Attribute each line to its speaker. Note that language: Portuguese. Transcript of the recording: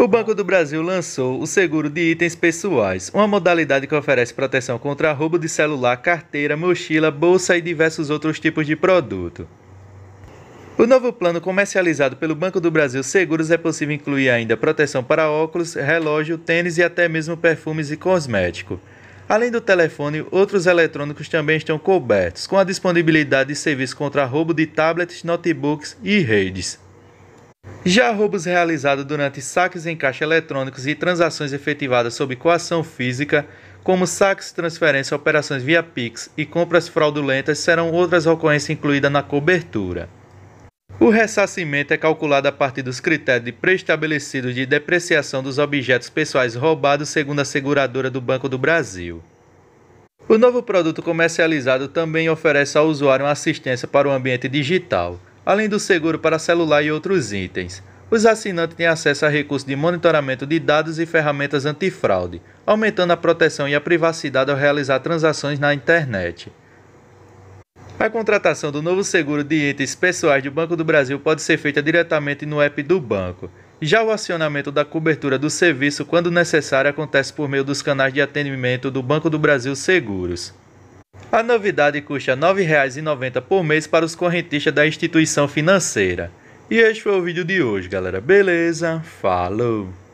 Speaker 1: O Banco do Brasil lançou o seguro de itens pessoais, uma modalidade que oferece proteção contra roubo de celular, carteira, mochila, bolsa e diversos outros tipos de produto. O novo plano comercializado pelo Banco do Brasil Seguros é possível incluir ainda proteção para óculos, relógio, tênis e até mesmo perfumes e cosmético. Além do telefone, outros eletrônicos também estão cobertos, com a disponibilidade de serviços contra roubo de tablets, notebooks e redes. Já roubos realizados durante saques em caixa eletrônicos e transações efetivadas sob coação física, como saques, transferência, operações via Pix e compras fraudulentas, serão outras ocorrências incluídas na cobertura. O ressarcimento é calculado a partir dos critérios pré-estabelecidos de depreciação dos objetos pessoais roubados, segundo a seguradora do Banco do Brasil. O novo produto comercializado também oferece ao usuário uma assistência para o ambiente digital além do seguro para celular e outros itens. Os assinantes têm acesso a recursos de monitoramento de dados e ferramentas antifraude, aumentando a proteção e a privacidade ao realizar transações na internet. A contratação do novo seguro de itens pessoais do Banco do Brasil pode ser feita diretamente no app do banco. Já o acionamento da cobertura do serviço, quando necessário, acontece por meio dos canais de atendimento do Banco do Brasil Seguros. A novidade custa R$ 9,90 por mês para os correntistas da instituição financeira. E este foi o vídeo de hoje, galera. Beleza? Falou!